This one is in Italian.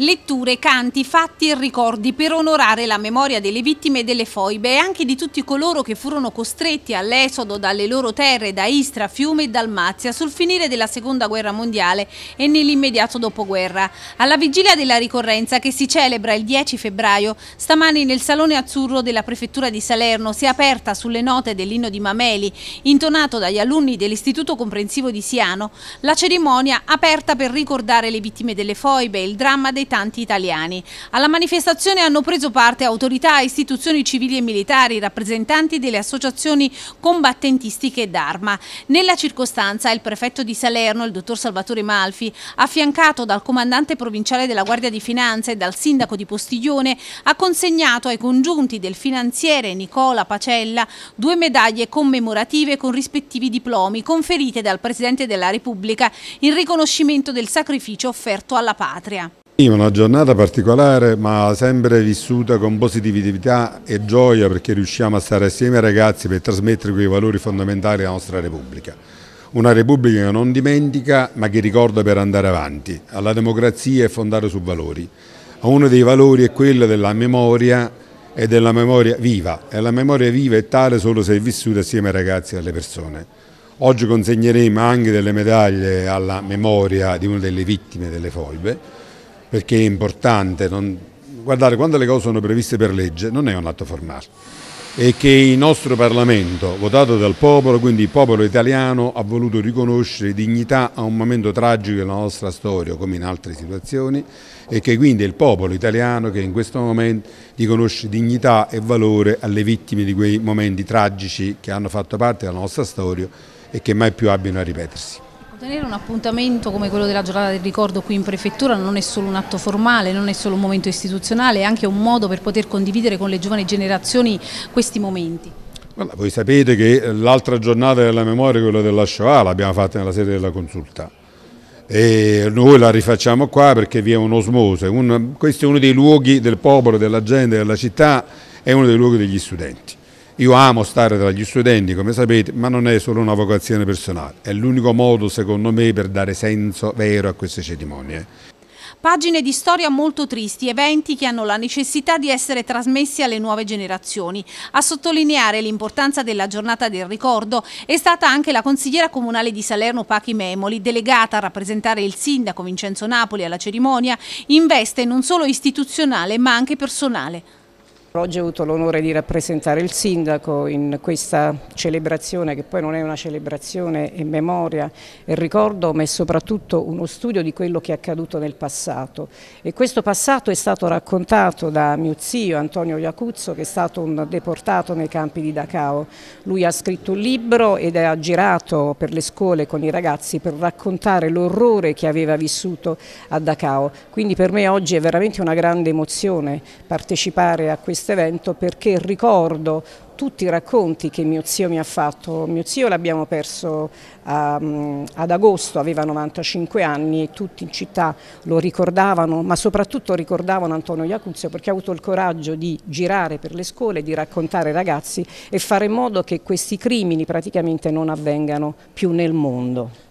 letture, canti, fatti e ricordi per onorare la memoria delle vittime delle foibe e anche di tutti coloro che furono costretti all'esodo dalle loro terre da Istra, Fiume e Dalmazia sul finire della Seconda Guerra Mondiale e nell'immediato dopoguerra. Alla vigilia della ricorrenza che si celebra il 10 febbraio, stamani nel Salone Azzurro della Prefettura di Salerno si è aperta sulle note dell'inno di Mameli, intonato dagli alunni dell'Istituto Comprensivo di Siano, la cerimonia aperta per ricordare le vittime delle foibe e il dramma dei tanti italiani. Alla manifestazione hanno preso parte autorità, istituzioni civili e militari, rappresentanti delle associazioni combattentistiche d'arma. Nella circostanza il prefetto di Salerno, il dottor Salvatore Malfi, affiancato dal comandante provinciale della Guardia di Finanza e dal sindaco di Postiglione, ha consegnato ai congiunti del finanziere Nicola Pacella due medaglie commemorative con rispettivi diplomi conferite dal Presidente della Repubblica in riconoscimento del sacrificio offerto alla patria. Una giornata particolare ma sempre vissuta con positività e gioia perché riusciamo a stare assieme ai ragazzi per trasmettere quei valori fondamentali alla nostra Repubblica. Una Repubblica che non dimentica ma che ricorda per andare avanti, alla democrazia e fondare su valori. Uno dei valori è quello della memoria e della memoria viva e la memoria viva è tale solo se è vissuta assieme ai ragazzi e alle persone. Oggi consegneremo anche delle medaglie alla memoria di una delle vittime delle foibe perché è importante. Non... Guardate, quando le cose sono previste per legge non è un atto formale. E che il nostro Parlamento, votato dal popolo, quindi il popolo italiano, ha voluto riconoscere dignità a un momento tragico della nostra storia, come in altre situazioni, e che quindi è il popolo italiano che in questo momento riconosce dignità e valore alle vittime di quei momenti tragici che hanno fatto parte della nostra storia e che mai più abbiano a ripetersi. Tenere un appuntamento come quello della giornata del ricordo qui in prefettura non è solo un atto formale, non è solo un momento istituzionale, è anche un modo per poter condividere con le giovani generazioni questi momenti. Guarda, voi sapete che l'altra giornata della memoria, quella della Shoah, l'abbiamo fatta nella sede della consulta e noi la rifacciamo qua perché vi è un'osmose, un, questo è uno dei luoghi del popolo, della gente, della città, è uno dei luoghi degli studenti. Io amo stare tra gli studenti, come sapete, ma non è solo una vocazione personale, è l'unico modo secondo me per dare senso vero a queste cerimonie. Pagine di storia molto tristi, eventi che hanno la necessità di essere trasmessi alle nuove generazioni. A sottolineare l'importanza della giornata del ricordo è stata anche la consigliera comunale di Salerno Pachi Memoli, delegata a rappresentare il sindaco Vincenzo Napoli alla cerimonia, in veste non solo istituzionale ma anche personale. Oggi ho avuto l'onore di rappresentare il sindaco in questa celebrazione che poi non è una celebrazione e memoria e ricordo ma è soprattutto uno studio di quello che è accaduto nel passato e questo passato è stato raccontato da mio zio Antonio Iacuzzo che è stato un deportato nei campi di Dacao. Lui ha scritto un libro ed ha girato per le scuole con i ragazzi per raccontare l'orrore che aveva vissuto a Dacao. Quindi per me oggi è veramente una grande emozione partecipare a questa questo evento perché ricordo tutti i racconti che mio zio mi ha fatto. Mio zio l'abbiamo perso um, ad agosto, aveva 95 anni e tutti in città lo ricordavano, ma soprattutto ricordavano Antonio Iacuzio perché ha avuto il coraggio di girare per le scuole, di raccontare ai ragazzi e fare in modo che questi crimini praticamente non avvengano più nel mondo.